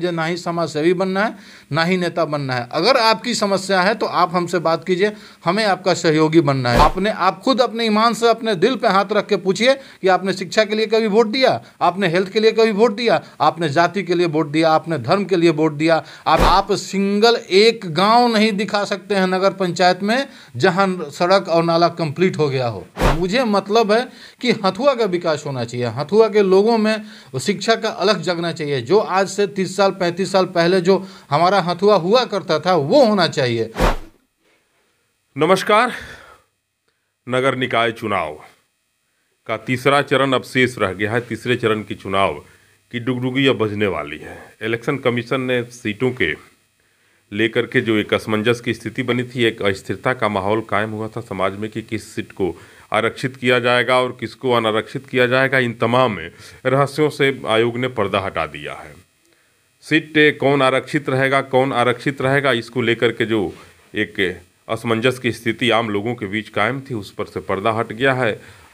मुझे ना ही समाज सेवी बनना है ना ही नेता बनना है अगर आपकी समस्या है तो आप हमसे बात कीजिए हमें आपका सहयोगी बनना है आपने आप खुद अपने ईमान से अपने दिल पे हाथ रख के पूछिए कि आपने शिक्षा के लिए कभी वोट दिया आपने हेल्थ के लिए कभी वोट दिया आपने जाति के लिए वोट दिया आपने धर्म के लिए वोट दिया आप, आप सिंगल एक गाँव नहीं दिखा सकते हैं नगर पंचायत में जहाँ सड़क और नाला कंप्लीट हो गया हो मुझे मतलब है कि हथुआ का विकास होना चाहिए हथुआ के लोगों में शिक्षा का अलग जगना चाहिए जो आज से तीस साल साल पैंतीस साल पहले जो हमारा हथुआ हुआ करता था वो होना चाहिए नमस्कार नगर निकाय चुनाव का तीसरा चरण अब शेष रह गया है तीसरे चरण की चुनाव की डुगडुगी अब बजने वाली है इलेक्शन कमीशन ने सीटों के लेकर के जो एक असमंजस की स्थिति बनी थी एक अस्थिरता का माहौल कायम हुआ था समाज में कि किस सीट को आरक्षित किया जाएगा और किसको अनारक्षित किया जाएगा इन तमाम रहस्यों से आयोग ने पर्दा हटा दिया है सीट कौन आरक्षित रहेगा कौन आरक्षित रहेगा इसको लेकर के जो एक असमंजस की स्थिति आम लोगों के बीच कायम थी उस पर से पर्दा हट गया है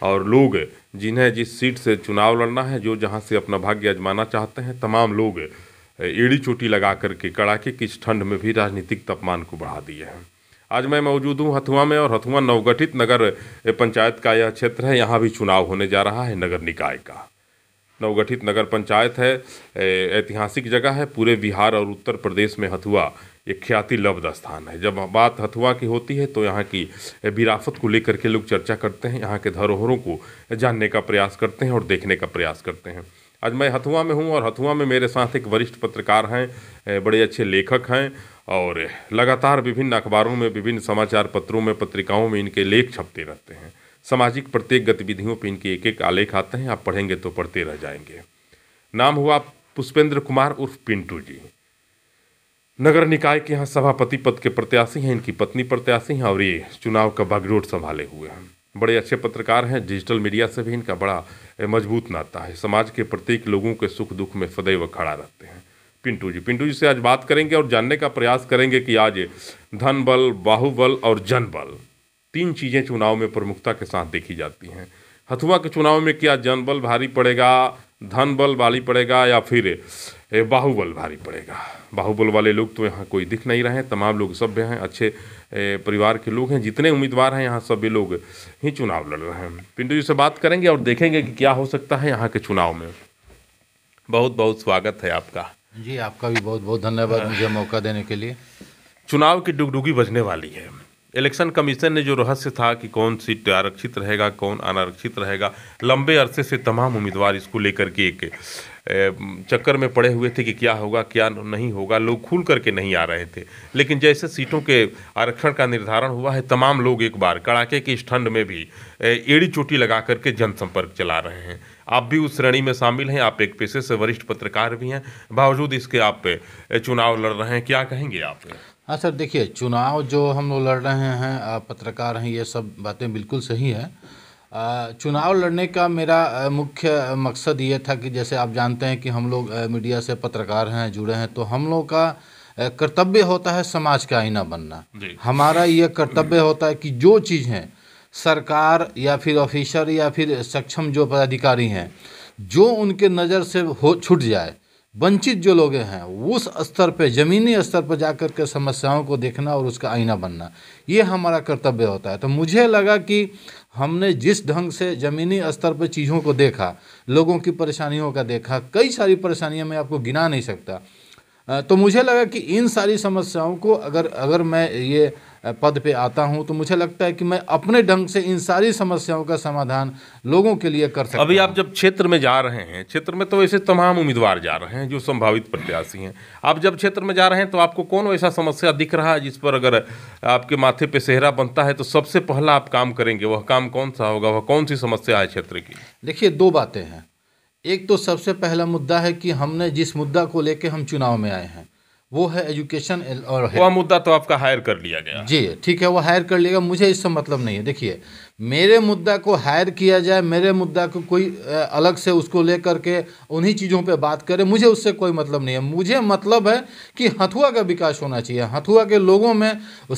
और लोग जिन्हें जिस सीट से चुनाव लड़ना है जो जहां से अपना भाग्य आजमाना चाहते हैं तमाम लोग एड़ी चोटी लगा करके कड़ाके की ठंड में भी राजनीतिक तापमान को बढ़ा दिए हैं आज मैं मौजूद हूँ हथुआ में और हथुआ नवगठित नगर पंचायत का यह क्षेत्र है यहाँ भी चुनाव होने जा रहा है नगर निकाय का नवगठित नगर पंचायत है ऐतिहासिक जगह है पूरे बिहार और उत्तर प्रदेश में हथुआ ये ख्याति लब्ध स्थान है जब बात हथुआ की होती है तो यहाँ की विरासत को लेकर के लोग चर्चा करते हैं यहाँ के धरोहरों को जानने का प्रयास करते हैं और देखने का प्रयास करते हैं आज मैं हथुआ में हूँ और हथुआ में मेरे साथ एक वरिष्ठ पत्रकार हैं बड़े अच्छे लेखक हैं और लगातार विभिन्न अखबारों में विभिन्न समाचार पत्रों में पत्रिकाओं में इनके लेख छपते रहते हैं सामाजिक प्रत्येक गतिविधियों पर इनके एक एक आलेख आते हैं आप पढ़ेंगे तो पढ़ते रह जाएंगे नाम हुआ पुष्पेंद्र कुमार उर्फ पिंटू जी नगर निकाय के यहाँ सभापति पद के प्रत्याशी हैं इनकी पत्नी प्रत्याशी हैं और ये चुनाव का बागडोर संभाले हुए हैं बड़े अच्छे पत्रकार हैं डिजिटल मीडिया से भी इनका बड़ा मजबूत नाता है समाज के प्रत्येक लोगों के सुख दुख में सदैव खड़ा रहते हैं पिंटू जी पिंटू जी से आज बात करेंगे और जानने का प्रयास करेंगे कि आज धन बल बाहुबल और जन बल तीन चीज़ें चुनाव में प्रमुखता के साथ देखी जाती हैं हथुआ के चुनाव में क्या जनबल भारी पड़ेगा धन बल भारी पड़ेगा या फिर बाहुबल भारी पड़ेगा बाहुबल वाले लोग तो यहाँ कोई दिख नहीं रहे हैं तमाम लोग सभ्य हैं अच्छे परिवार के लोग हैं जितने उम्मीदवार हैं यहाँ सभी लोग ही चुनाव लड़ रहे हैं पिंटू जी से बात करेंगे और देखेंगे कि क्या हो सकता है यहाँ के चुनाव में बहुत बहुत स्वागत है आपका जी आपका भी बहुत बहुत धन्यवाद मुझे मौका देने के लिए चुनाव की डुगडुगी बजने वाली है इलेक्शन कमीशन ने जो रहस्य था कि कौन सीट आरक्षित रहेगा कौन अनारक्षित रहेगा लंबे अरसे से तमाम उम्मीदवार इसको लेकर के एक चक्कर में पड़े हुए थे कि क्या होगा क्या नहीं होगा लोग खुल करके नहीं आ रहे थे लेकिन जैसे सीटों के आरक्षण का निर्धारण हुआ है तमाम लोग एक बार कड़ाके की ठंड में भी एड़ी चोटी लगा करके जनसंपर्क चला रहे हैं आप भी उस श्रेणी में शामिल हैं आप एक पेशे से वरिष्ठ पत्रकार भी हैं बावजूद इसके आप चुनाव लड़ रहे हैं क्या कहेंगे आप हाँ सर देखिए चुनाव जो हम लोग लड़ रहे हैं पत्रकार हैं ये सब बातें बिल्कुल सही है चुनाव लड़ने का मेरा मुख्य मकसद ये था कि जैसे आप जानते हैं कि हम लोग मीडिया से पत्रकार हैं जुड़े हैं तो हम लोग का कर्तव्य होता है समाज का आईना बनना हमारा ये कर्तव्य होता है कि जो चीज़ हैं सरकार या फिर ऑफिसर या फिर सक्षम जो पदाधिकारी हैं जो उनके नज़र से हो छूट जाए वंचित जो लोग हैं उस स्तर पे ज़मीनी स्तर पर जाकर के समस्याओं को देखना और उसका आईना बनना ये हमारा कर्तव्य होता है तो मुझे लगा कि हमने जिस ढंग से ज़मीनी स्तर पर चीज़ों को देखा लोगों की परेशानियों का देखा कई सारी परेशानियां मैं आपको गिना नहीं सकता तो मुझे लगा कि इन सारी समस्याओं को अगर अगर मैं ये पद पे आता हूँ तो मुझे लगता है कि मैं अपने ढंग से इन सारी समस्याओं का समाधान लोगों के लिए कर सकता अभी आप जब क्षेत्र में जा रहे हैं क्षेत्र में तो ऐसे तमाम उम्मीदवार जा रहे हैं जो संभावित प्रत्याशी हैं आप जब क्षेत्र में जा रहे हैं तो आपको कौन ऐसा समस्या दिख रहा है जिस पर अगर आपके माथे पर सेहरा बनता है तो सबसे पहला आप काम करेंगे वह काम कौन सा होगा वह कौन सी समस्या है क्षेत्र की देखिए दो बातें हैं एक तो सबसे पहला मुद्दा है कि हमने जिस मुद्दा को लेकर हम चुनाव में आए हैं वो है एजुकेशन और वो मुद्दा तो आपका हायर कर लिया गया जी ठीक है वो हायर कर लिया मुझे इससे मतलब नहीं है देखिए मेरे मुद्दा को हायर किया जाए मेरे मुद्दा को कोई अलग से उसको लेकर के उन्हीं चीज़ों पे बात करे मुझे उससे कोई मतलब नहीं है मुझे मतलब है कि हथुआ का विकास होना चाहिए हथुआ के लोगों में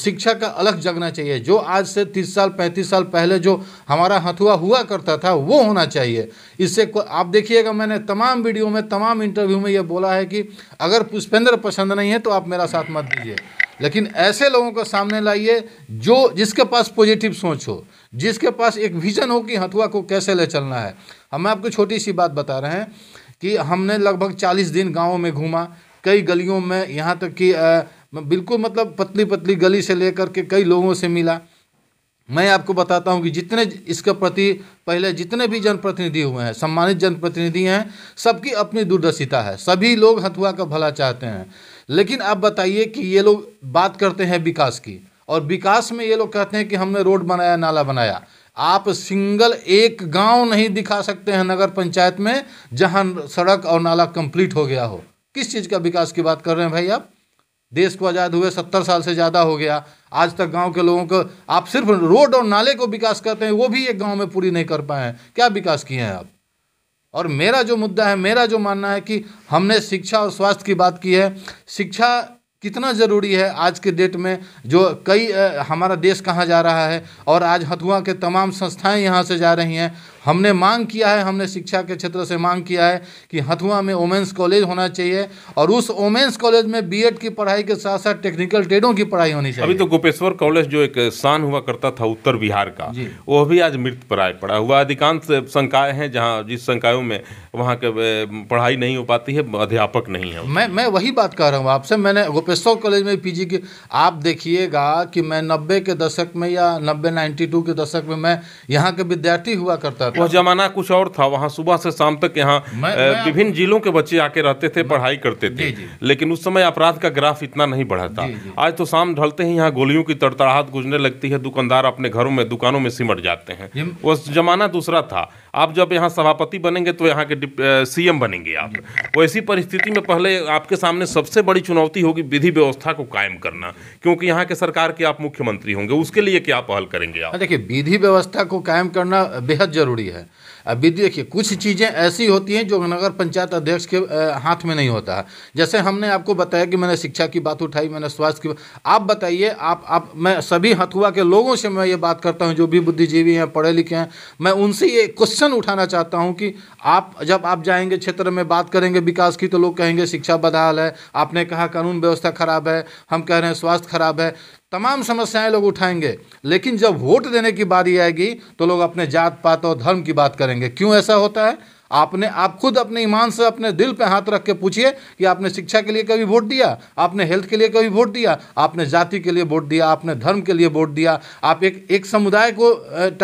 शिक्षा का अलग जगना चाहिए जो आज से तीस साल पैंतीस साल पहले जो हमारा हथुआ हुआ करता था वो होना चाहिए इससे आप देखिएगा मैंने तमाम वीडियो में तमाम इंटरव्यू में यह बोला है कि अगर पुष्पेंद्र पसंद नहीं है तो आप मेरा साथ मत दीजिए लेकिन ऐसे लोगों को सामने लाइए जो जिसके पास पॉजिटिव सोच हो जिसके पास एक विज़न हो कि हथुआ को कैसे ले चलना है हम आपको छोटी सी बात बता रहे हैं कि हमने लगभग चालीस दिन गाँव में घूमा कई गलियों में यहाँ तक कि बिल्कुल मतलब पतली पतली गली से लेकर के कई लोगों से मिला मैं आपको बताता हूँ कि जितने इसके प्रति पहले जितने भी जनप्रतिनिधि हुए हैं सम्मानित जनप्रतिनिधि हैं सबकी अपनी दूरदर्शिता है सभी लोग हथुआ का भला चाहते हैं लेकिन आप बताइए कि ये लोग बात करते हैं विकास की और विकास में ये लोग कहते हैं कि हमने रोड बनाया नाला बनाया आप सिंगल एक गांव नहीं दिखा सकते हैं नगर पंचायत में जहां सड़क और नाला कंप्लीट हो गया हो किस चीज़ का विकास की बात कर रहे हैं भाई आप देश को आज़ाद हुए सत्तर साल से ज़्यादा हो गया आज तक गांव के लोगों को आप सिर्फ रोड और नाले को विकास करते हैं वो भी एक गांव में पूरी नहीं कर पाए हैं क्या विकास किए हैं आप और मेरा जो मुद्दा है मेरा जो मानना है कि हमने शिक्षा और स्वास्थ्य की बात की है शिक्षा कितना ज़रूरी है आज के डेट में जो कई हमारा देश कहाँ जा रहा है और आज हथुआ के तमाम संस्थाएं यहाँ से जा रही हैं हमने मांग किया है हमने शिक्षा के क्षेत्र से मांग किया है कि हथुआ में वोमेंस कॉलेज होना चाहिए और उस वोमेंस कॉलेज में बीएड की पढ़ाई के साथ साथ टेक्निकल ट्रेडों की पढ़ाई होनी चाहिए अभी तो गोपेश्वर कॉलेज जो एक शान हुआ करता था उत्तर बिहार का वह भी आज मृत पराय पड़ा हुआ अधिकांश संकाय हैं जहाँ जिस संकायों में वहाँ के पढ़ाई नहीं हो पाती है अध्यापक नहीं है मैं मैं वही बात कह रहा हूँ आपसे मैंने गोपेश्वर कॉलेज में पी की आप देखिएगा कि मैं नब्बे के दशक में या नब्बे नाइन्टी टू के दशक में मैं यहाँ के विद्यार्थी हुआ करता था वह जमाना कुछ और था वहाँ सुबह से शाम तक यहाँ विभिन्न जिलों के बच्चे आके रहते थे पढ़ाई करते थे लेकिन उस समय अपराध का ग्राफ इतना नहीं बढ़ा था आज तो शाम ढलते ही यहाँ गोलियों की तड़तड़ाहट गुजरने लगती है दुकानदार अपने घरों में दुकानों में सिमट जाते हैं वो जमाना दूसरा था आप जब यहाँ सभापति बनेंगे तो यहाँ के सीएम बनेंगे आप वैसी परिस्थिति में पहले आपके सामने सबसे बड़ी चुनौती होगी विधि व्यवस्था को कायम करना क्योंकि यहाँ के सरकार के आप मुख्यमंत्री होंगे उसके लिए क्या पहल करेंगे आप हाँ, देखिए विधि व्यवस्था को कायम करना बेहद जरूरी जरूरी है अभी देखिए कुछ चीज़ें ऐसी होती हैं जो नगर पंचायत अध्यक्ष के हाथ में नहीं होता है जैसे हमने आपको बताया कि मैंने शिक्षा की बात उठाई मैंने स्वास्थ्य की आप बताइए आप आप मैं सभी हथुआ के लोगों से मैं ये बात करता हूँ जो भी बुद्धिजीवी हैं पढ़े लिखे हैं मैं उनसे ये क्वेश्चन उठाना चाहता हूँ कि आप जब आप जाएंगे क्षेत्र में बात करेंगे विकास की तो लोग कहेंगे शिक्षा बदहाल है आपने कहा कानून व्यवस्था खराब है हम कह रहे हैं स्वास्थ्य खराब है तमाम समस्याएं लोग उठाएंगे लेकिन जब वोट देने की बारी आएगी तो लोग अपने जात पात और धर्म की बात करेंगे क्यों ऐसा होता है आपने आप खुद अपने ईमान से अपने दिल पे हाथ रख के पूछिए कि आपने शिक्षा के लिए कभी वोट दिया आपने हेल्थ के लिए कभी वोट दिया आपने जाति के लिए वोट दिया आपने धर्म के लिए वोट दिया आप एक एक समुदाय को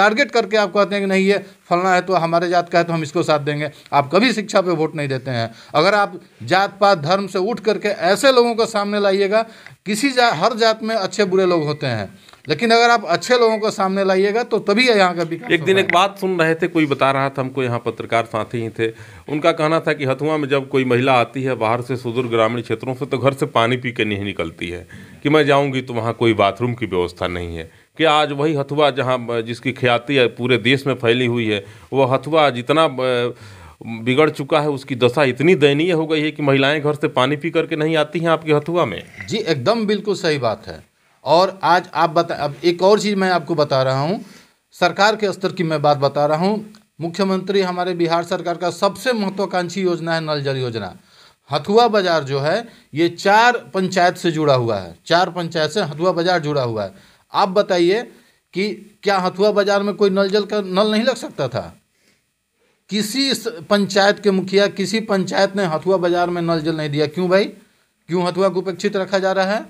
टारगेट करके आप कहते हैं कि नहीं ये फलना है तो हमारे जात का है तो हम इसको साथ देंगे आप कभी शिक्षा पे वोट नहीं देते हैं अगर आप जात पात धर्म से उठ करके ऐसे लोगों को सामने लाइएगा किसी जा हर जात में अच्छे बुरे लोग होते हैं लेकिन अगर आप अच्छे लोगों को सामने लाइएगा तो तभी यहाँ का विकास एक दिन एक बात सुन रहे थे कोई बता रहा था हमको यहाँ पत्रकार साथी ही थे उनका कहना था कि हथुआ में जब कोई महिला आती है बाहर से सुदूर ग्रामीण क्षेत्रों से तो घर से पानी पी के नहीं निकलती है कि मैं जाऊँगी तो वहाँ कोई बाथरूम की व्यवस्था नहीं है कि आज वही हथुआ जहाँ जिसकी ख्याति पूरे देश में फैली हुई है वह हथुआ जितना बिगड़ चुका है उसकी दशा इतनी दयनीय हो गई है कि महिलाएं घर से पानी पी करके नहीं आती हैं आपके हथुआ में जी एकदम बिल्कुल सही बात है और आज आप बता अब एक और चीज़ मैं आपको बता रहा हूँ सरकार के स्तर की मैं बात बता रहा हूँ मुख्यमंत्री हमारे बिहार सरकार का सबसे महत्वाकांक्षी योजना है नल जल योजना हथुआ बाजार जो है ये चार पंचायत से जुड़ा हुआ है चार पंचायत से हथुआ बाजार जुड़ा हुआ है आप बताइए कि क्या हथुआ बाजार में कोई नल जल का नल नहीं लग सकता था किसी पंचायत के मुखिया किसी पंचायत ने हथुआ बाजार में नल जल नहीं दिया क्यों भाई क्यों हथुआ को उपेक्षित रखा जा रहा है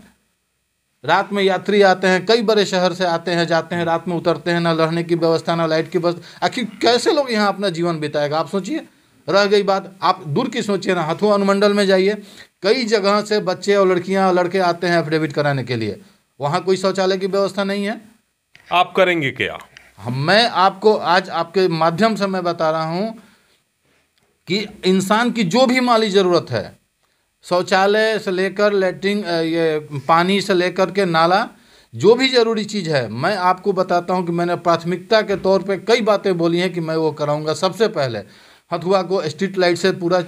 रात में यात्री आते हैं कई बड़े शहर से आते हैं जाते हैं रात में उतरते हैं ना रहने की व्यवस्था ना लाइट की व्यवस्था आखिर कैसे लोग यहाँ अपना जीवन बिताएगा आप सोचिए रह गई बात आप दूर की सोचिए ना हथुआ अनुमंडल में जाइए कई जगह से बच्चे और लड़कियाँ और लड़के आते हैं एफिडेविट कराने के लिए वहाँ कोई शौचालय की व्यवस्था नहीं है आप करेंगे क्या हम मैं आपको आज आपके माध्यम से मैं बता रहा हूँ कि इंसान की जो भी माली ज़रूरत है शौचालय से लेकर लेटरिन ये पानी से लेकर के नाला जो भी ज़रूरी चीज़ है मैं आपको बताता हूँ कि मैंने प्राथमिकता के तौर पे कई बातें बोली हैं कि मैं वो कराऊंगा सबसे पहले हथुआ को स्ट्रीट लाइट से पूरा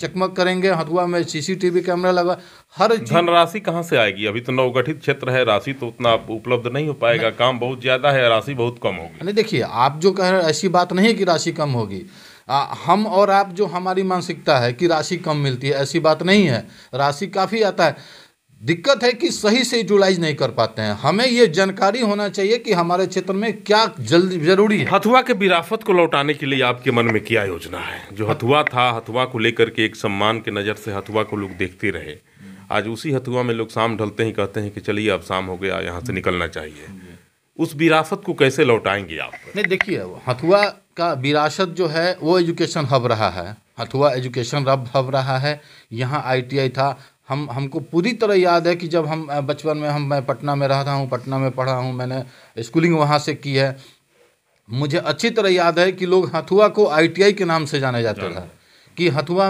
चकमक करेंगे हथुआ में सीसीटीवी कैमरा लगा हर धनराशि कहाँ से आएगी अभी तो नवगठित क्षेत्र है राशि तो उतना उपलब्ध नहीं हो पाएगा काम बहुत ज़्यादा है राशि बहुत कम होगी नहीं देखिए आप जो कह रहे हैं ऐसी बात नहीं कि राशि कम होगी आ, हम और आप जो हमारी मानसिकता है कि राशि कम मिलती है ऐसी बात नहीं है राशि काफ़ी आता है दिक्कत है कि सही से यूटिलाइज नहीं कर पाते हैं हमें ये जानकारी होना चाहिए कि हमारे क्षेत्र में क्या जल्दी जरूरी है हथुआ के विरासत को लौटाने के लिए आपके मन में क्या योजना है जो हथुआ था हथुआ को लेकर के एक सम्मान के नज़र से हथुआ को लोग देखते रहे आज उसी हथुआ में लोग शाम ढलते ही कहते हैं कि चलिए अब शाम हो गया यहाँ से निकलना चाहिए उस विरासत को कैसे लौटाएंगे आप नहीं देखिए हथुआ का विरासत जो है वो एजुकेशन हब रहा है हथुआ एजुकेशन रब हब रहा है यहाँ आईटीआई था हम हमको पूरी तरह याद है कि जब हम बचपन में हम मैं पटना में रहा हूँ पटना में पढ़ा हूँ मैंने स्कूलिंग वहाँ से की है मुझे अच्छी तरह याद है कि लोग हथुआ को आईटीआई के नाम से जाना जाता था कि हथुआ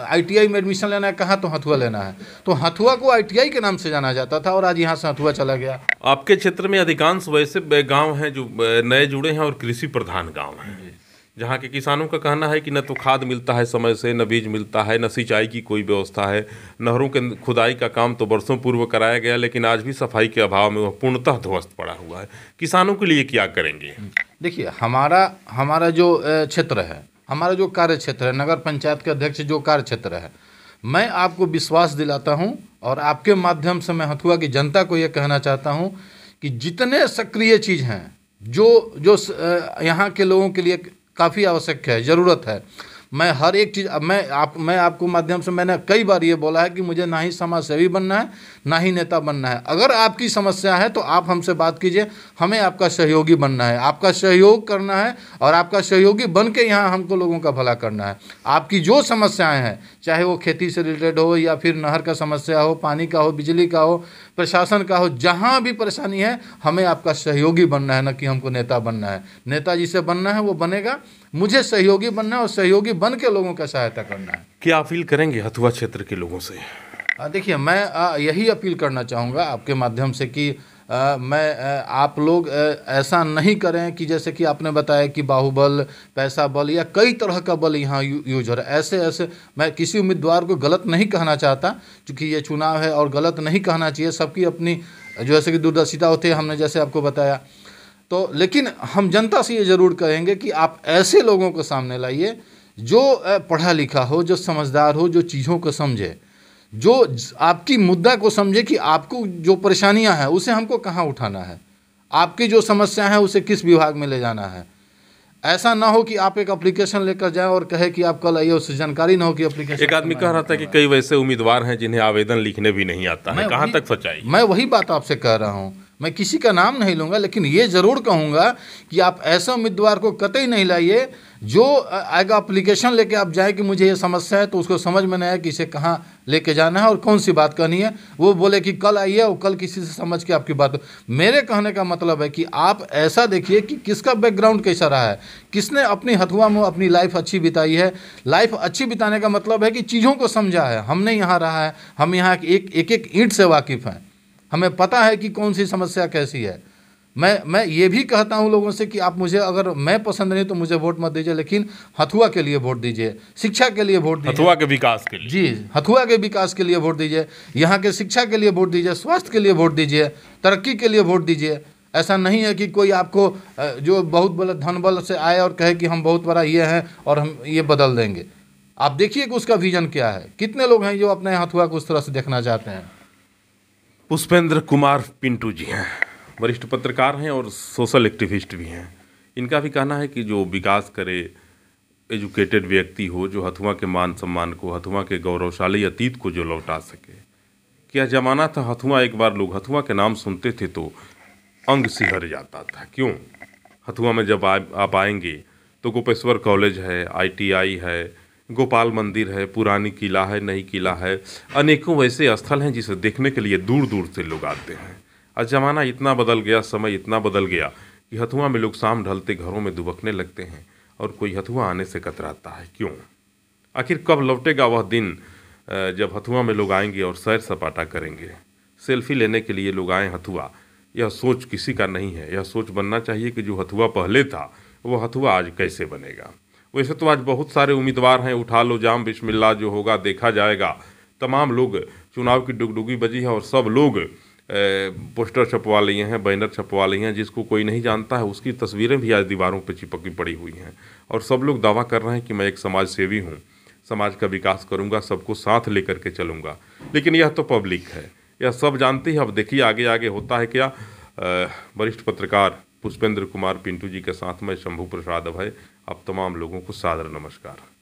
आईटीआई में एडमिशन लेना है कहाँ तो हथुआ लेना है तो हथुआ को आईटीआई के नाम से जाना जाता था और आज यहाँ से हथुआ चला गया आपके क्षेत्र में अधिकांश वैसे गांव हैं जो नए जुड़े हैं और कृषि प्रधान गांव हैं जहाँ के किसानों का कहना है कि न तो खाद मिलता है समय से न बीज मिलता है न सिंचाई की कोई व्यवस्था है नहरों के खुदाई का काम तो बरसों पूर्व कराया गया लेकिन आज भी सफाई के अभाव में वह पूर्णतः ध्वस्त पड़ा हुआ है किसानों के लिए क्या करेंगे देखिए हमारा हमारा जो क्षेत्र है हमारा जो कार्य क्षेत्र है नगर पंचायत के अध्यक्ष जो कार्य क्षेत्र है मैं आपको विश्वास दिलाता हूँ और आपके माध्यम से मैं हथुआ की जनता को ये कहना चाहता हूँ कि जितने सक्रिय चीज़ हैं जो जो यहाँ के लोगों के लिए काफ़ी आवश्यक है ज़रूरत है मैं हर एक चीज़ मैं आप मैं आपको माध्यम से मैंने कई बार ये बोला है कि मुझे ना ही समाज सेवी बनना है ना ही नेता बनना है अगर आपकी समस्या है तो आप हमसे बात कीजिए हमें आपका सहयोगी बनना है आपका सहयोग करना है और आपका सहयोगी बन के यहाँ हमको लोगों का भला करना है आपकी जो समस्याएँ हैं चाहे वो खेती से रिलेटेड हो या फिर नहर का समस्या हो पानी का हो बिजली का हो प्रशासन का हो जहाँ भी परेशानी है हमें आपका सहयोगी बनना है ना कि हमको नेता बनना है नेता जिसे बनना है वो बनेगा मुझे सहयोगी बनना है और सहयोगी बन के लोगों का सहायता करना है क्या अपील करेंगे हथुआ क्षेत्र के लोगों से देखिए मैं यही अपील करना चाहूँगा आपके माध्यम से कि आ, मैं आप लोग ऐसा नहीं करें कि जैसे कि आपने बताया कि बाहुबल पैसा बल या कई तरह का बल यहाँ यू, यूज हो रहा है ऐसे ऐसे मैं किसी उम्मीदवार को गलत नहीं कहना चाहता क्योंकि ये चुनाव है और गलत नहीं कहना चाहिए सबकी अपनी जो जैसे कि दूरदर्शिता होती है हमने जैसे आपको बताया तो लेकिन हम जनता से ये ज़रूर कहेंगे कि आप ऐसे लोगों को सामने लाइए जो पढ़ा लिखा हो जो समझदार हो जो चीज़ों को समझे जो आपकी मुद्दा को समझे कि आपको जो परेशानियां हैं उसे हमको कहाँ उठाना है आपकी जो समस्या है उसे किस विभाग में ले जाना है ऐसा ना हो कि आप एक एप्लीकेशन लेकर जाएं और कहे कि आप कल आइए उससे जानकारी ना हो कि एप्लीकेशन एक आदमी कह रहा था कि कई वैसे उम्मीदवार हैं जिन्हें आवेदन लिखने भी नहीं आता है कहाँ तक सच्चाई मैं वही बात आपसे कह रहा हूँ मैं किसी का नाम नहीं लूँगा लेकिन ये ज़रूर कहूँगा कि आप ऐसे उम्मीदवार को कतई नहीं लाइए जो आएगा अप्लीकेशन लेके आप जाए कि मुझे ये समस्या है तो उसको समझ में नहीं आया कि इसे कहाँ लेके जाना है और कौन सी बात कहनी है वो बोले कि कल आइए और कल किसी से समझ के आपकी बात मेरे कहने का मतलब है कि आप ऐसा देखिए कि किसका बैकग्राउंड कैसा रहा है किसने अपनी हथुआ में अपनी लाइफ अच्छी बिताई है लाइफ अच्छी बिताने का मतलब है कि चीज़ों को समझा है हमने यहाँ रहा है हम यहाँ एक एक एक ईंट से वाकिफ़ हैं हमें पता है कि कौन सी समस्या कैसी है मैं मैं ये भी कहता हूँ लोगों से कि आप मुझे अगर मैं पसंद नहीं तो मुझे वोट मत दीजिए लेकिन हथुआ के लिए वोट दीजिए शिक्षा के लिए वोट दीजिए हथुआ के विकास के लिए जी हथुआ के विकास के लिए वोट दीजिए यहाँ के शिक्षा के लिए वोट दीजिए स्वास्थ्य के लिए वोट दीजिए तरक्की के लिए वोट दीजिए ऐसा नहीं है कि कोई आपको जो बहुत बल धन बल से आए और कहे कि हम बहुत बड़ा ये हैं और हम ये बदल देंगे आप देखिए कि उसका विजन क्या है कितने लोग हैं जो अपने हथुआ को उस तरह से देखना चाहते हैं पुष्पेंद्र कुमार पिंटू जी हैं वरिष्ठ पत्रकार हैं और सोशल एक्टिविस्ट भी हैं इनका भी कहना है कि जो विकास करे एजुकेटेड व्यक्ति हो जो हथुआ के मान सम्मान को हथुआ के गौरवशाली अतीत को जो लौटा सके क्या जमाना था हथुआ एक बार लोग हथुआ के नाम सुनते थे तो अंग सिहर जाता था क्यों हथुआ में जब आ, आप आएंगे तो गोपेश्वर कॉलेज है आईटीआई है गोपाल मंदिर है पुरानी किला है नई किला है अनेकों वैसे स्थल हैं जिसे देखने के लिए दूर दूर से लोग आते हैं आज ज़माना इतना बदल गया समय इतना बदल गया कि हथुआ में लोग शाम ढलते घरों में दुबकने लगते हैं और कोई हथुआ आने से कतराता है क्यों आखिर कब लौटेगा वह दिन जब हथुआ में लोग आएंगे और सैर सपाटा करेंगे सेल्फी लेने के लिए लोग आए हथुआ यह सोच किसी का नहीं है यह सोच बनना चाहिए कि जो हथुआ पहले था वह हथुआ आज कैसे बनेगा तो वैसे तो आज बहुत सारे उम्मीदवार हैं उठा लो जाम बिस्मिल्ला जो होगा देखा जाएगा तमाम लोग चुनाव की डुगडुगी बजी है और सब लोग पोस्टर छपवा लिए हैं बैनर छपवा लिए हैं जिसको कोई नहीं जानता है उसकी तस्वीरें भी आज दीवारों पर चिपकी पड़ी हुई हैं और सब लोग दावा कर रहे हैं कि मैं एक समाज सेवी हूँ समाज का विकास करूँगा सबको साथ लेकर के चलूँगा लेकिन यह तो पब्लिक है यह सब जानते हैं अब देखिए आगे आगे होता है क्या वरिष्ठ पत्रकार पुष्पेंद्र कुमार पिंटू जी के साथ में शंभू प्रसाद भाई आप तमाम लोगों को सादर नमस्कार